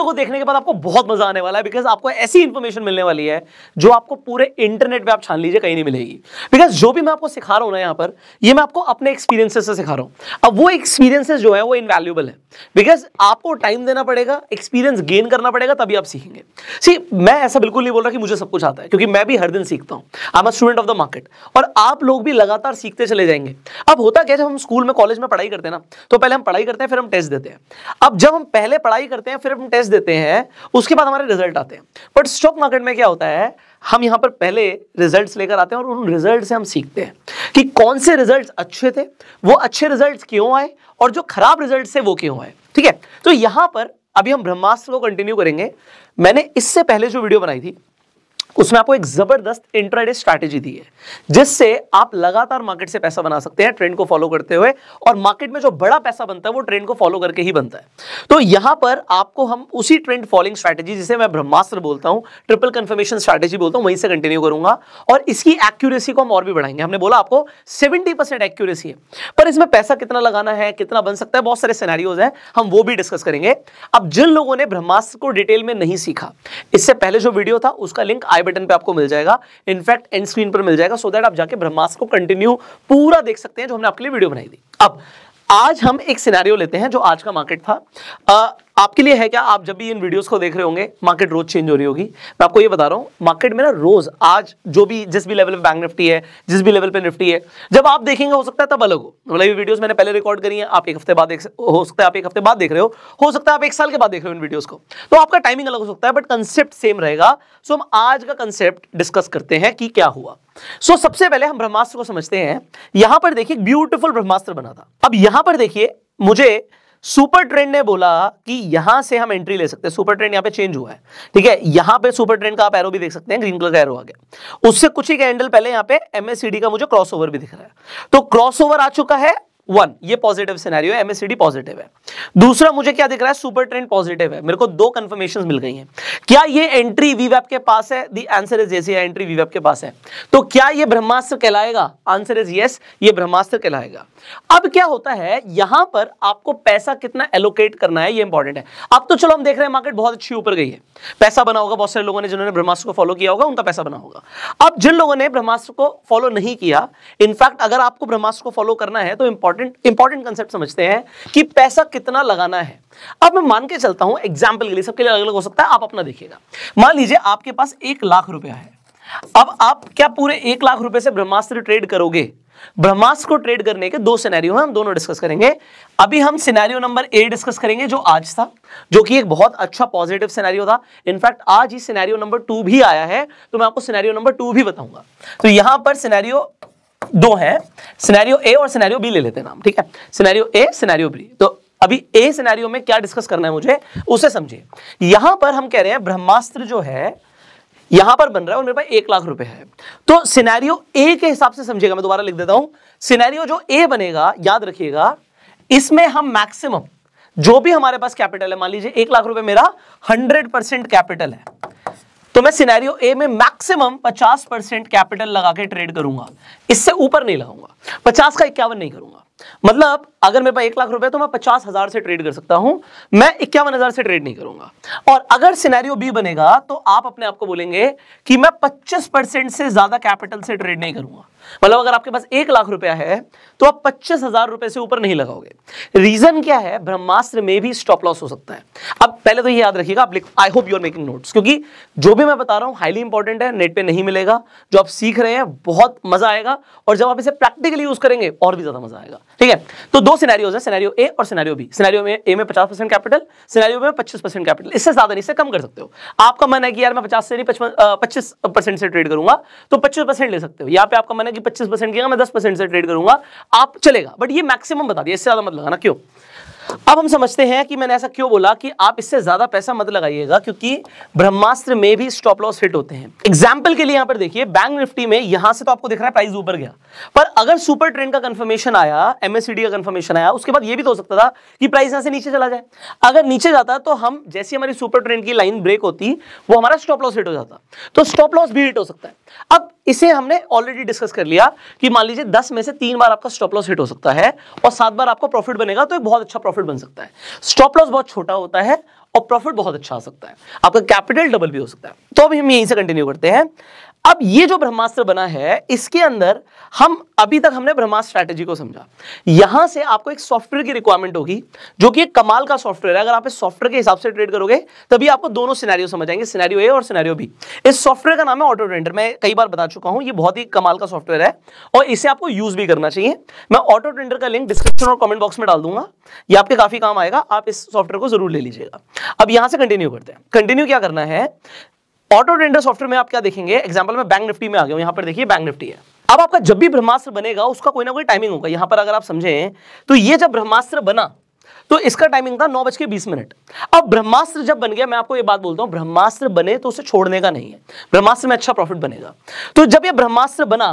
video को देखने के बाद आपको बहुत मजा आने वाला है बिकॉज आपको ऐसी इंफॉर्मेशन मिलने वाली है जो आपको पूरे इंटरनेट पे आप छान लीजिए कहीं नहीं मिलेगी बिकॉज जो भी मैं आपको सिखा रहा हूं ना यहां पर ये मैं आपको अपने एक्सपीरियंसेस से सिखा रहा हूं अब वो एक्सपीरियंसेस जो है वो इनवैल्यूबल है बिकॉज आपको टाइम देना पड़ेगा एक्सपीरियंस गेन करना पड़ेगा तभी आप सीखेंगे सी मैं ऐसा बिल्कुल नहीं बोल रहा कि मुझे सब कुछ आता है क्योंकि मैं भी हर दिन सीखता हूँ I am student of the market और आप लोग भी लगातार सीखते चले जाएंगे अब होता क्या जब हम स्कूल में कॉलेज में पढ़ाई करते हैं ना तो पहले हम पढ़ाई करते हैं फिर हम टेस्ट देते हैं अब जब हम पहले पढ़ाई करते हैं फिर हम टेस्ट देते हैं उसके बाद हमारे रिजल्ट आते हैं बट स्टॉक मार्केट में क्या होता है हम यहां पर पहले रिजल्ट्स लेकर आते हैं और उन रिजल्ट से हम सीखते हैं कि कौन से रिजल्ट्स अच्छे थे वो अच्छे रिजल्ट्स क्यों आए और जो खराब रिजल्ट्स थे वो क्यों आए ठीक है तो यहां पर अभी हम ब्रह्मास्त्र को कंटिन्यू करेंगे मैंने इससे पहले जो वीडियो बनाई थी उसमें आपको एक जबरदस्त इंट्राडे स्ट्रैटेजी दी है जिससे आप लगातार मार्केट से पैसा बना सकते हैं ट्रेंड को फॉलो करते हुए और मार्केट में जो बड़ा पैसा बनता है वो ट्रेंड को फॉलो करके ही बनता है तो यहां पर आपको हम उसी ट्रेंड फॉलोइंग स्ट्रैटेजी जिसे मैं ब्रह्मास्त्र बोलता हूं ट्रिपल कंफर्मेशन स्ट्रैटेजी बोलता हूं वहीं से कंटिन्यू करूंगा और इसकी एक्यूरेसी को हम और भी बढ़ाएंगे हमने बोला आपको सेवेंटी एक्यूरेसी है पर इसमें पैसा कितना लगाना है कितना बन सकता है बहुत सारे सिनेरियोज है हम वो भी डिस्कस करेंगे अब जिन लोगों ने ब्रह्मास्त्र को डिटेल में नहीं सीखा इससे पहले जो वीडियो था उसका लिंक आई आई बटन पे आपको मिल जाएगा इनफैक्ट एंड स्क्रीन पर मिल जाएगा सो so दैट आप जाके ब्रह्मास्त्र को कंटिन्यू पूरा देख सकते हैं जो हमने आपके लिए वीडियो बनाई थी अब आज हम एक सिनेरियो लेते हैं जो आज का मार्केट था आपके लिए है क्या आप जब भी इन वीडियोस को देख रहे होंगे मार्केट रोज चेंज हो रही होगी मैं आपको ये बता रहा हूं मार्केट में ना रोज आज जो भी जिस भी लेवल पे बैंक निफ्टी है जिस भी लेवल पे निफ्टी है जब आप देखेंगे हो सकता है तब अलग हो मतलब ये वीडियोस मैंने पहले रिकॉर्ड करी है आप एक हफ्ते बाद देख हो सकता है आप एक हफ्ते बाद देख रहे हो हो सकता है आप एक साल के बाद देख रहे हो इन वीडियोज को तो आपका टाइमिंग अलग हो सकता है बट कंसेप्ट सेम रहेगा सो हम आज का कंसेप्ट डिस्कस करते हैं कि क्या हुआ सो so, सबसे पहले हम ब्रह्मास्त्र को समझते हैं यहां पर देखिए ब्यूटीफुल ब्रह्मास्त्र बना था अब यहां पर देखिए मुझे सुपर ट्रेंड ने बोला कि यहां से हम एंट्री ले सकते हैं सुपर ट्रेंड यहां पे चेंज हुआ है ठीक है यहां पे सुपर ट्रेंड का आप एरो भी देख सकते हैं ग्रीन कलर का एरो आ गया उससे कुछ ही कैंडल पहले यहां पे एमएससीडी का मुझे क्रॉसओवर भी दिख रहा है तो क्रॉसओवर आ चुका है वन ये पॉजिटिव सिनेरियो है एमएससीडी पॉजिटिव है दूसरा मुझे क्या दिख रहा है सुपर ट्रेंड पॉजिटिव है मेरे को दो कंफर्मेशन मिल गई हैं क्या ये एंट्री वीवैप के पास है दी आंसर इज ये एंट्री वीवैप के पास है तो क्या ये ब्रह्मास्त्र कहलाएगा आंसर इज यस ये ब्रह्मास्त्र कहलाएगा अब क्या होता है यहां पर आपको पैसा कितना एलोकेट करना है ये इंपॉर्टेंट है अब तो चलो हम देख रहे हैं मार्केट बहुत अच्छी ऊपर गई है पैसा बना होगा बहुत सारे लोगों ने जिन्होंने ब्रह्मास्त्र को फॉलो किया होगा उनका पैसा बना होगा अब जिन लोगों ने ब्रह्मास्त्र को फॉलो नहीं किया इनफैक्ट अगर आपको ब्रह्मास्त्र को फॉलो करना है तो इंपॉर्टेंट इंपॉर्टेंट इंपॉर्टेंट कंसेप्ट समझते हैं कि पैसा कितना लगाना है अब मैं मान के चलता हूं एग्जाम्पल के लिए सबके लिए अलग अलग हो सकता है आप अपना देखिएगा मान लीजिए आपके पास एक लाख रुपया है अब आप क्या पूरे एक लाख रुपए से ब्रह्मास्त्र ट्रेड करोगे ब्रह्मास्त्र को ट्रेड करने के दो सिनेरियो हैं हम दोनों डिस्कस करेंगे अभी हम सिनेरियो नंबर ए डिस्कस करेंगे जो आज था जो कि एक बहुत अच्छा पॉजिटिव सिनेरियो था इनफैक्ट आज ही सिनेरियो नंबर टू भी आया है तो मैं आपको सिनेरियो नंबर टू भी बताऊंगा तो यहां पर सिनेरियो दो हैं सिनेरियो ए और सिनेरियो बी ले लेते हैं नाम ठीक है सिनेरियो ए सिनेरियो बी तो अभी ए सिनेरियो में क्या डिस्कस करना है मुझे उसे समझिए यहां पर हम कह रहे हैं ब्रह्मास्त्र जो है यहां पर बन रहा है और मेरे पास एक लाख रुपए है तो सिनेरियो ए के हिसाब से समझिएगा मैं दोबारा लिख देता हूं सिनेरियो जो ए बनेगा याद रखिएगा इसमें हम मैक्सिमम जो भी हमारे पास कैपिटल है मान लीजिए एक लाख रुपए मेरा हंड्रेड परसेंट कैपिटल है तो मैं सिनेरियो ए में मैक्सिमम 50 परसेंट कैपिटल लगा के ट्रेड करूंगा इससे ऊपर नहीं लगाऊंगा 50 का इक्यावन नहीं करूंगा मतलब अगर मेरे पास एक लाख रुपए तो मैं पचास हजार से ट्रेड कर सकता हूं मैं इक्यावन हजार से ट्रेड नहीं करूंगा और अगर सिनेरियो बी बनेगा तो आप अपने आप को बोलेंगे कि मैं पच्चीस परसेंट से ज्यादा कैपिटल से ट्रेड नहीं करूंगा मतलब अगर आपके पास एक लाख रुपया है तो आप पच्चीस हजार रुपए से ऊपर नहीं लगाओगे रीजन क्या है ब्रह्मास्त्र में भी स्टॉप लॉस हो सकता है अब पहले तो ये याद रखिएगा आप I hope you are making notes क्योंकि जो भी मैं बता रहा हूं हाईली इंपॉर्टेंट है नेट पे नहीं मिलेगा जो आप सीख रहे हैं बहुत मजा आएगा और जब आप इसे प्रैक्टिकली यूज करेंगे और भी ज्यादा मजा आएगा ठीक है तो दो सिनेरियोज है सिनेरियो ए और सिनेरियो बी सिनेरियो में ए में पचास परसेंट कैपिटल सिनेरियो में पच्चीस परसेंट कैपिटल इससे ज्यादा नहीं इससे कम कर सकते हो आपका मन है कि यार मैं पचास से नहीं पचपन पच्चीस परसेंट से ट्रेड करूंगा तो पच्चीस परसेंट ले सकते हो यहाँ पे आपका मन है कि पच्चीस परसेंट किया मैं दस परसेंट से ट्रेड करूंगा आप चलेगा बट ये मैक्सिमम बता दिया इससे ज्यादा मत लगाना क्यों अब हम समझते हैं कि मैंने ऐसा क्यों बोला कि आप इससे ज्यादा पैसा मत लगाइएगा क्योंकि ब्रह्मास्त्र में भी स्टॉप लॉस हिट होते हैं एग्जाम्पल के लिए यहां पर देखिए बैंक निफ्टी में यहां से तो आपको दिख रहा है प्राइस ऊपर गया पर अगर सुपर ट्रेंड का कंफर्मेशन आया एमएससीडी का कंफर्मेशन आया उसके बाद यह भी तो हो सकता था कि प्राइस यहां से नीचे चला जाए अगर नीचे जाता तो हम जैसी हमारी सुपर ट्रेंड की लाइन ब्रेक होती वो हमारा स्टॉप लॉस हिट हो जाता तो स्टॉप लॉस भी हिट हो सकता है अब इसे हमने ऑलरेडी डिस्कस कर लिया कि मान लीजिए दस में से तीन बार आपका स्टॉप लॉस हिट हो सकता है और सात बार आपका प्रॉफिट बनेगा तो एक बहुत अच्छा प्रॉफिट बन सकता है स्टॉप लॉस बहुत छोटा होता है और प्रॉफिट बहुत अच्छा आ सकता है आपका कैपिटल डबल भी हो सकता है तो अभी हम यहीं से कंटिन्यू करते हैं अब ये जो ब्रह्मास्त्र बना है इसके अंदर हम अभी तक हमने ब्रह्मास्त्र स्ट्रैटेजी को समझा यहां से आपको एक सॉफ्टवेयर की रिक्वायरमेंट होगी जो कि एक कमाल का सॉफ्टवेयर है अगर आप इस सॉफ्टवेयर के हिसाब से ट्रेड करोगे तभी आपको दोनों सिनेरियो समझ आएंगे सिनेरियो ए और सिनेरियो बी इस सॉफ्टवेयर का नाम है ऑटो ट्रेडर मैं कई बार बता चुका हूं यह बहुत ही कमाल का सॉफ्टवेयर है और इसे आपको यूज भी करना चाहिए मैं ऑटो ट्रेडर का लिंक डिस्क्रिप्शन और कॉमेंट बॉक्स में डाल दूंगा यह आपके काफी काम आएगा आप इस सॉफ्टवेयर को जरूर ले लीजिएगा अब यहां से कंटिन्यू करते हैं कंटिन्यू क्या करना है ऑटो ट्रेंडर सॉफ्टवेयर में आप क्या देखेंगे एग्जाम्पल में बैंक निफ्टी में आ गया यहाँ पर देखिए बैंक निफ्टी है अब आपका जब भी ब्रह्मास्त्र बनेगा उसका कोई ना कोई टाइमिंग होगा यहाँ पर अगर आप समझे तो ये जब ब्रह्मास्त्र बना तो इसका टाइमिंग था नौ बज के बीस मिनट अब ब्रह्मास्त्र जब बन गया मैं आपको ये बात बोलता हूं ब्रह्मास्त्र बने तो उसे छोड़ने का नहीं है ब्रह्मास्त्र में अच्छा प्रॉफिट बनेगा तो जब ये ब्रह्मास्त्र बना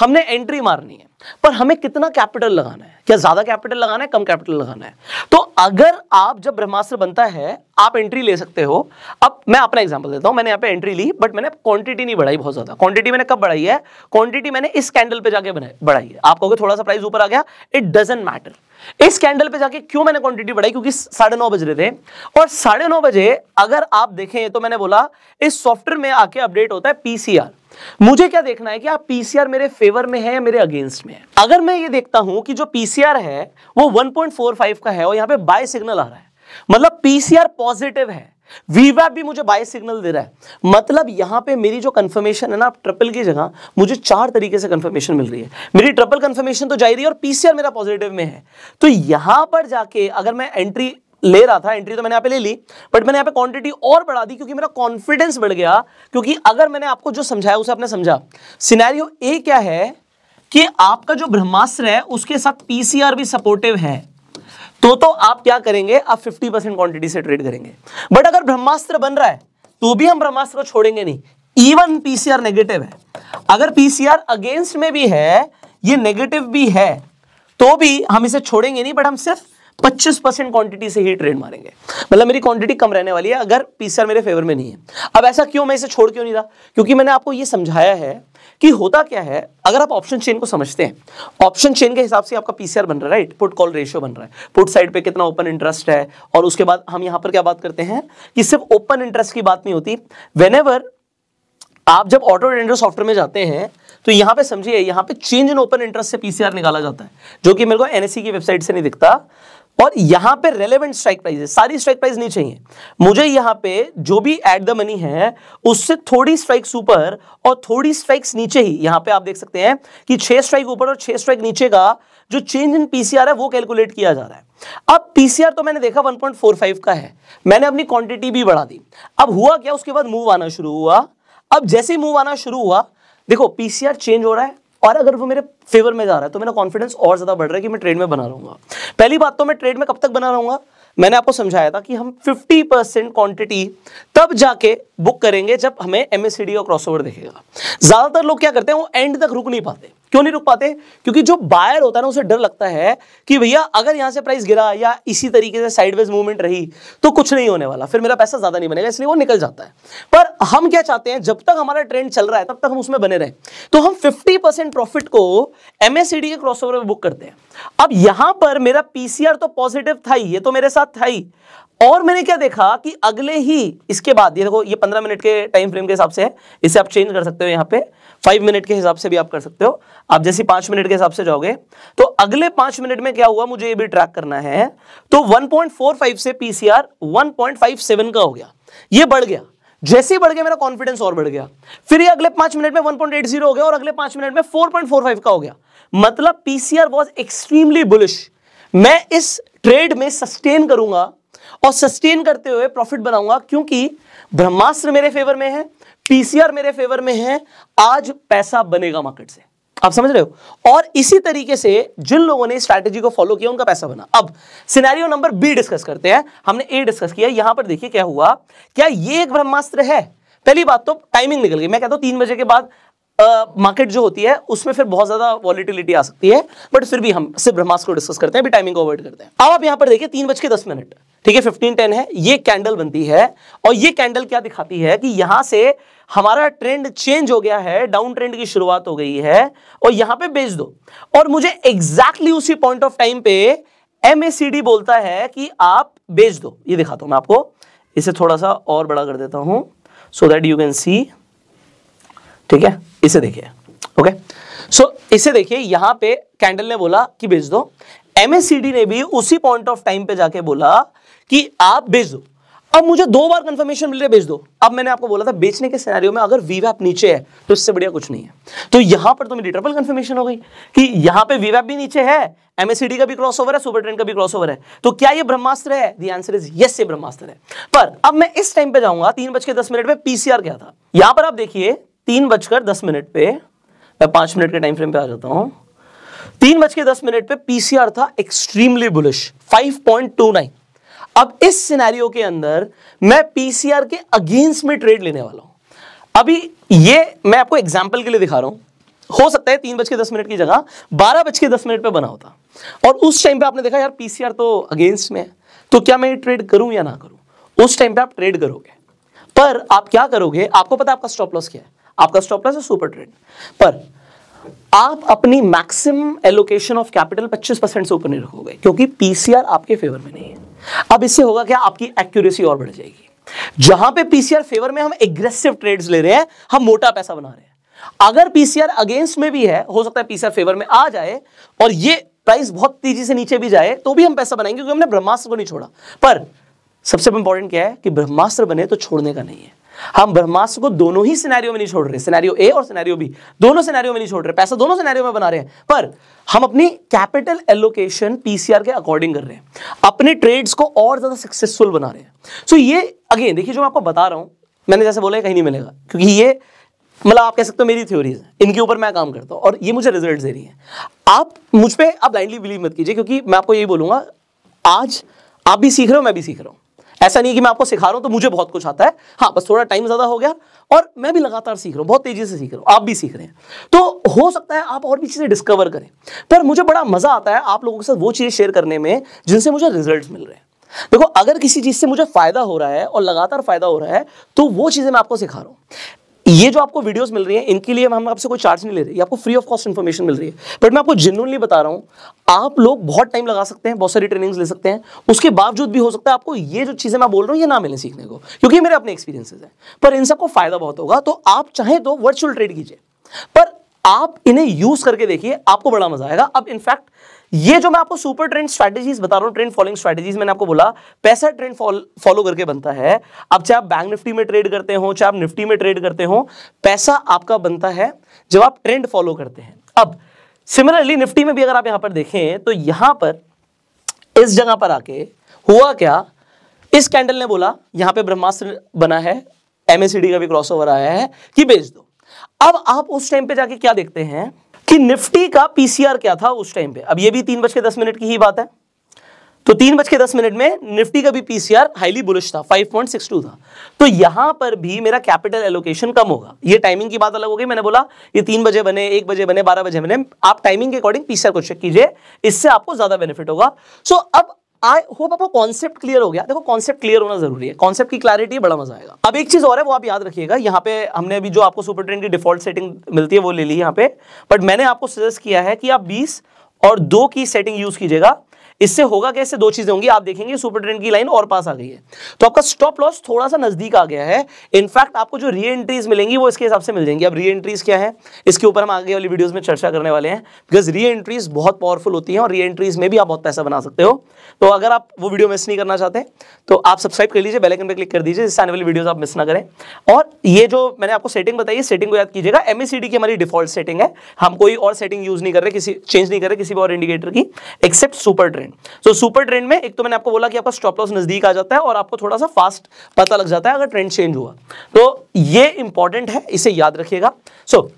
हमने एंट्री मारनी है पर हमें कितना कैपिटल लगाना है क्या ज्यादा कैपिटल लगाना है कम कैपिटल लगाना है तो अगर आप जब ब्रह्मास्त्र बनता है आप एंट्री ले सकते हो अब मैं अपना एग्जांपल देता हूं मैंने यहां पे एंट्री ली बट मैंने क्वांटिटी नहीं बढ़ाई बहुत ज्यादा क्वांटिटी मैंने कब बढ़ाई है क्वांटिटी मैंने इस कैंडल पर जाके बढ़ाई है आप कहोगे थोड़ा सा प्राइस ऊपर आ गया इट डजेंट मैटर इस कैंडल पे जाके क्यों मैंने क्वांटिटी बढ़ाई क्योंकि साढ़े नौ बज रहे थे और साढ़े नौ बजे अगर आप देखें तो मैंने बोला इस सॉफ्टवेयर में आके अपडेट होता है पीसीआर मुझे क्या देखना है कि आप पीसीआर मेरे फेवर में है या मेरे अगेंस्ट में है अगर मैं ये देखता हूं कि जो पीसीआर है वो 1.45 का है और यहां पे बाय सिग्नल आ रहा है मतलब पीसीआर पॉजिटिव है वीवैप भी मुझे बाय सिग्नल दे रहा है मतलब यहां पे मेरी जो कंफर्मेशन है ना ट्रिपल की जगह मुझे चार तरीके से कंफर्मेशन मिल रही है मेरी ट्रिपल कंफर्मेशन तो जा रही है और पीसीआर मेरा पॉजिटिव में है तो यहां पर जाके अगर मैं एंट्री ले रहा था एंट्री तो मैंने यहाँ पे ले ली बट मैंने यहाँ पे क्वांटिटी और बढ़ा दी क्योंकि मेरा कॉन्फिडेंस बढ़ गया क्योंकि अगर मैंने आपको जो समझाया उसे आपने समझा सिनेरियो ए क्या है कि आपका जो ब्रह्मास्त्र है उसके साथ पीसीआर भी सपोर्टिव है तो तो आप क्या करेंगे आप 50 परसेंट क्वांटिटी से ट्रेड करेंगे बट अगर ब्रह्मास्त्र बन रहा है तो भी हम ब्रह्मास्त्र को छोड़ेंगे नहीं इवन पीसीआर नेगेटिव है अगर पीसीआर अगेंस्ट में भी है ये नेगेटिव भी है तो भी हम इसे छोड़ेंगे नहीं बट हम सिर्फ 25 परसेंट क्वांटिटी से ही ट्रेड मारेंगे मतलब मेरी क्वांटिटी कम रहने वाली है अगर पीसीआर मेरे फेवर में नहीं है अब ऐसा क्यों मैं इसे छोड़ क्यों नहीं रहा क्योंकि मैंने आपको यह समझाया है कि होता क्या है अगर आप ऑप्शन चेन को समझते हैं ऑप्शन चेन के हिसाब से आपका पीसीआर बन रहा है राइट पुट कॉल रेशियो बन रहा है पुट साइड पे कितना ओपन इंटरेस्ट है और उसके बाद हम यहां पर क्या बात करते हैं कि सिर्फ ओपन इंटरेस्ट की बात नहीं होती वेन आप जब ऑटो ट्रेडर सॉफ्टवेयर में जाते हैं तो यहां पे समझिए यहां पे चेंज इन ओपन इंटरेस्ट से पीसीआर निकाला जाता है जो कि मेरे को एनएससी e की वेबसाइट से नहीं दिखता और यहां पे रेलेवेंट स्ट्राइक प्राइस है सारी स्ट्राइक प्राइस नहीं चाहिए मुझे यहां पे जो भी एट द मनी है उससे थोड़ी स्ट्राइक्स ऊपर और थोड़ी स्ट्राइक्स नीचे ही यहां पे आप देख सकते हैं कि छह स्ट्राइक ऊपर और छह स्ट्राइक नीचे का जो चेंज इन पीसीआर है वो कैलकुलेट किया जा रहा है अब पीसीआर तो मैंने देखा 1.45 का है मैंने अपनी क्वांटिटी भी बढ़ा दी अब हुआ क्या उसके बाद मूव आना शुरू हुआ अब जैसे मूव आना शुरू हुआ देखो पीसीआर चेंज हो रहा है और अगर वो मेरे फेवर में जा रहा है तो मेरा कॉन्फिडेंस और ज़्यादा बढ़ रहा है कि मैं ट्रेड में बना रहूंगा पहली बात तो मैं ट्रेड में कब तक बना रहूंगा मैंने आपको समझाया था कि हम 50 परसेंट क्वांटिटी तब जाके बुक करेंगे जब हमें एम का क्रॉसओवर देखेगा ज़्यादातर लोग क्या करते हैं वो एंड तक रुक नहीं पाते क्यों नहीं रुक पाते क्योंकि जो बायर होता है ना उसे डर लगता है कि भैया अगर यहां से प्राइस गिरा या इसी तरीके से साइडवेज मूवमेंट रही तो कुछ नहीं होने वाला फिर मेरा पैसा ज़्यादा नहीं बनेगा इसलिए वो निकल जाता है पर हम क्या चाहते हैं जब तक हमारा ट्रेंड चल रहा है तब तक हम उसमें बने रहे तो हम फिफ्टी प्रॉफिट को एमएससीडी के क्रॉस में बुक करते हैं अब यहां पर मेरा पीसीआर तो पॉजिटिव था ही ये तो मेरे साथ था ही और मैंने क्या देखा कि अगले ही इसके बाद ये देखो ये पंद्रह मिनट के टाइम फ्रेम के हिसाब से है इसे आप चेंज कर सकते हो यहाँ पे फाइव मिनट के हिसाब से भी आप कर सकते हो आप जैसे पांच मिनट के हिसाब से जाओगे तो अगले पांच मिनट में क्या हुआ मुझे ये भी ट्रैक करना है तो 1.45 से पीसीआर 1.57 का हो गया ये बढ़ गया जैसे ही बढ़ गया मेरा कॉन्फिडेंस और बढ़ गया फिर ये अगले पांच मिनट में 1.80 हो गया और अगले पांच मिनट में 4.45 का हो गया मतलब पीसीआर वॉज एक्सट्रीमली बुलिश मैं इस ट्रेड में सस्टेन करूंगा और सस्टेन करते हुए प्रॉफिट बनाऊंगा क्योंकि ब्रह्मास्त्र मेरे फेवर में है पीसीआर मेरे फेवर में है आज पैसा बनेगा मार्केट से आप समझ रहे हो और इसी तरीके से जिन लोगों ने स्ट्रैटेजी को फॉलो किया उनका पैसा बना अब सिनेरियो नंबर बी डिस्कस करते हैं हमने ए डिस्कस किया यहां पर देखिए क्या हुआ क्या ये एक ब्रह्मास्त्र है पहली बात तो टाइमिंग निकल गई मैं कहता हूं तीन बजे के बाद मार्केट जो होती है उसमें फिर बहुत ज्यादा वॉलिटिलिटी आ सकती है बट फिर भी हम सिर्फ ब्रह्मास को डिस्कस करते हैं अभी टाइमिंग को अवॉइड करते हैं अब आप यहाँ पर देखिए तीन बज के दस मिनट ठीक है फिफ्टीन टेन है ये कैंडल बनती है और ये कैंडल क्या दिखाती है कि यहां से हमारा ट्रेंड चेंज हो गया है डाउन ट्रेंड की शुरुआत हो गई है और यहां पर बेच दो और मुझे एग्जैक्टली उसी पॉइंट ऑफ टाइम पे एम बोलता है कि आप बेच दो ये दिखाता हूं मैं आपको इसे थोड़ा सा और बड़ा कर देता हूं so that you can see ठीक है इसे देखिए ओके सो so, इसे देखिए यहां पे कैंडल ने बोला कि बेच दो एमएससीडी ने भी उसी पॉइंट ऑफ टाइम पे जाके बोला कि आप बेच दो अब मुझे दो बार कंफर्मेशन मिल रही है बेच दो अब मैंने आपको बोला था बेचने के सिनेरियो में अगर वीवैप नीचे है तो इससे बढ़िया कुछ नहीं है तो यहां पर तो मेरी ट्रिपल कंफर्मेशन हो गई कि यहां पे वीवैप भी नीचे है एमएससीडी का भी क्रॉसओवर है सुपर ट्रेंड का भी क्रॉसओवर है तो क्या ये ब्रह्मास्त्र है दी आंसर इज यस ये ब्रह्मास्त्र है पर अब मैं इस टाइम पे जाऊंगा तीन बज के दस मिनट पे पीसीआर क्या था यहां पर आप देखिए तीन बजकर दस मिनट पे मैं पांच मिनट के टाइम फ्रेम पे आ जाता हूं तीन बज के दस मिनट पे पीसीआर था एक्सट्रीमली बुलिश 5.29 अब इस सिनेरियो के अंदर मैं पीसीआर के अगेंस्ट में ट्रेड लेने वाला हूं अभी ये मैं आपको एग्जाम्पल के लिए दिखा रहा हूं हो सकता है तीन बज के दस मिनट की जगह बारह बज के दस मिनट पे बना होता और उस टाइम पे आपने देखा यार पीसीआर तो अगेंस्ट में है तो क्या मैं ये ट्रेड करूं या ना करूं उस टाइम पे आप ट्रेड करोगे पर आप क्या करोगे आपको पता आपका स्टॉप लॉस क्या है आपका स्टॉप लॉस है सुपर ट्रेड पर आप अपनी maximum allocation of capital 25 percent से ऊपर नहीं रखोगे क्योंकि पीसीआर आपके फेवर में नहीं है अब इससे होगा क्या आपकी एक्यूरेसी और बढ़ जाएगी जहां पे पीसीआर फेवर में हम एग्रेसिव ट्रेड्स ले रहे हैं हम मोटा पैसा बना रहे हैं अगर पीसीआर अगेंस्ट में भी है हो सकता है पीसीआर फेवर में आ जाए और ये प्राइस बहुत तेजी से नीचे भी जाए तो भी हम पैसा बनाएंगे क्योंकि हमने ब्रह्मास्त्र को नहीं छोड़ा पर सबसे इंपॉर्टेंट क्या है कि ब्रह्मास्त्र बने तो छोड़ने का नहीं है हम ब्रह्मास्त्र को दोनों ही सिनेरियो में नहीं छोड़ रहे सिनेरियो ए और सिनेरियो बी दोनों सिनेरियो में नहीं छोड़ रहे पैसा दोनों सिनेरियो में बना रहे हैं पर हम अपनी कैपिटल एलोकेशन पीसीआर के अकॉर्डिंग कर रहे हैं अपने ट्रेड्स को और ज्यादा सक्सेसफुल बना रहे हैं सो so ये अगेन देखिए जो मैं आपको बता रहा हूं मैंने जैसे बोला कहीं नहीं मिलेगा क्योंकि ये मतलब आप कह सकते हो मेरी थ्योरीज इनके ऊपर मैं काम करता हूं और ये मुझे रिजल्ट दे रही है आप मुझ पर आप ब्लाइंडली बिलीव मत कीजिए क्योंकि मैं आपको यही बोलूंगा आज आप भी सीख रहे हो मैं भी सीख रहा हूं ऐसा नहीं कि मैं आपको सिखा रहा हूं तो मुझे बहुत कुछ आता है हाँ बस थोड़ा टाइम ज़्यादा हो गया और मैं भी लगातार सीख रहा हूँ बहुत तेज़ी से सीख रहा हूँ आप भी सीख रहे हैं तो हो सकता है आप और भी चीज़ें डिस्कवर करें पर मुझे बड़ा मज़ा आता है आप लोगों के साथ वो चीज़ें शेयर करने में जिनसे मुझे रिजल्ट मिल रहे हैं देखो अगर किसी चीज़ से मुझे फ़ायदा हो रहा है और लगातार फ़ायदा हो रहा है तो वो चीज़ें मैं आपको सिखा रहा हूँ ये जो आपको वीडियोस मिल रही हैं इनके लिए हम आपसे कोई चार्ज नहीं ले रहे ये आपको फ्री ऑफ कॉस्ट इन्फॉर्मेशन मिल रही है बट मैं आपको जेनुअनली बता रहा हूँ आप लोग बहुत टाइम लगा सकते हैं बहुत सारी ट्रेनिंग्स ले सकते हैं उसके बावजूद भी हो सकता है आपको ये जो चीज़ें मैं बोल रहा हूँ ये ना मिले सीखने को क्योंकि मेरे अपने एक्सपीरियंसेस हैं पर इन सबको फ़ायदा बहुत होगा तो आप चाहें तो वर्चुअल ट्रेड कीजिए पर आप इन्हें यूज़ करके देखिए आपको बड़ा मज़ा आएगा अब इनफैक्ट ये जो मैं आपको सुपर ट्रेंड स्ट्रैटेजीज बता रहा हूं ट्रेंड फॉलोइंग स्ट्रैटेजीज मैंने आपको बोला पैसा ट्रेंड फॉलो करके बनता है अब चाहे आप बैंक निफ्टी में ट्रेड करते हो चाहे आप निफ्टी में ट्रेड करते हो पैसा आपका बनता है जब आप ट्रेंड फॉलो करते हैं अब सिमिलरली निफ्टी में भी अगर आप यहां पर देखें तो यहां पर इस जगह पर आके हुआ क्या इस कैंडल ने बोला यहां पर ब्रह्मास्त्र बना है एमएसडी का भी क्रॉसओवर आया है कि बेच दो अब आप उस टाइम पे जाके क्या देखते हैं कि निफ्टी का पीसीआर क्या था उस टाइम पे अब ये भी तीन बज के दस मिनट की ही बात है तो तीन बज के दस मिनट में निफ्टी का भी पीसीआर हाईली बुलिश था 5.62 था तो यहां पर भी मेरा कैपिटल एलोकेशन कम होगा ये टाइमिंग की बात अलग हो गई मैंने बोला ये तीन बजे बने एक बजे बने बारह बजे बने आप टाइमिंग के अकॉर्डिंग पीसीआर को चेक कीजिए इससे आपको ज्यादा बेनिफिट होगा सो अब आई होप आपको कॉन्सेप्ट क्लियर हो गया देखो कॉन्सेप्ट क्लियर होना जरूरी है कॉन्सेप्ट की क्लैरिटी बड़ा मजा आएगा अब एक चीज और है वो आप याद रखिएगा यहाँ पे हमने अभी जो आपको सुपर ट्रेन की डिफॉल्ट सेटिंग मिलती है वो ले ली यहाँ पे बट मैंने आपको सजेस्ट किया है कि आप बीस और दो की सेटिंग यूज कीजिएगा इससे होगा कैसे दो चीजें होंगी आप देखेंगे सुपर ट्रेंड की लाइन और पास आ गई है तो आपका स्टॉप लॉस थोड़ा सा नजदीक आ गया है इनफैक्ट आपको जो री एंट्रीज मिलेंगी वो इसके हिसाब से मिल जाएंगी अब री एंट्रीज क्या है इसके ऊपर हम आगे वाली वीडियोज में चर्चा करने वाले हैं बिकॉज री एंट्रीज बहुत पावरफुल होती है और री एंट्रीज में भी आप बहुत पैसा बना सकते हो तो अगर आप वो वीडियो मिस नहीं करना चाहते तो आप सब्सक्राइब कर लीजिए बेलाइकन पर क्लिक कर दीजिए जिससे आने वाली वीडियो आप मिस ना करें और ये जो मैंने आपको सेटिंग बताई है सेटिंग को याद कीजिएगा एमएससीडी e की हमारी डिफॉल्ट सेटिंग है हम कोई और सेटिंग यूज नहीं कर रहे किसी चेंज नहीं कर रहे किसी भी और इंडिकेटर की except super trend trend so super trend में एक तो मैंने आपको बोला कि आपका स्टॉप लॉस नजदीक आ जाता है और आपको थोड़ा सा फास्ट पता लग जाता है अगर ट्रेंड चेंज हुआ तो ये इंपॉर्टेंट है इसे याद रखिएगा सो so,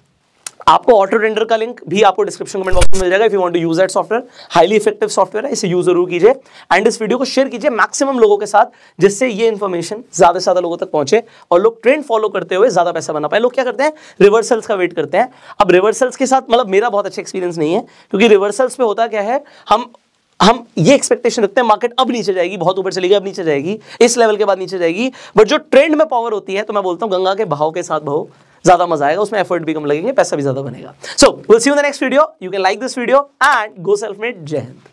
आपको ऑटो रेंडर का लिंक भी आपको डिस्क्रिप्शन कमेंट बॉक्स में मिल जाएगा if you want to use that software highly effective software है इसे यूज जरूर कीजिए एंड इस वीडियो को शेयर कीजिए मैक्सिमम लोगों के साथ जिससे ये इन्फॉर्मेशन ज्यादा से ज्यादा लोगों तक पहुंचे और लोग ट्रेंड फॉलो करते हुए ज्यादा पैसा बना पाए लोग क्या करते हैं रिवर्सल्स का वेट करते हैं अब रिवर्सल्स के साथ मतलब मेरा बहुत अच्छा एक्सपीरियंस नहीं है क्योंकि रिवर्सल्स में होता क्या है हम हम ये एक्सपेक्टेशन रखते हैं मार्केट अब नीचे जाएगी बहुत ऊपर चलेगी अब नीचे जाएगी इस लेवल के बाद नीचे जाएगी बट जो ट्रेंड में पावर होती है तो मैं बोलता हूँ गंगा के भाव के साथ भाव ज्यादा मजा आएगा उसमें एफर्ट भी कम लगेंगे पैसा भी ज्यादा बनेगा so will see you the next video you can like this video and go self made जय हिंद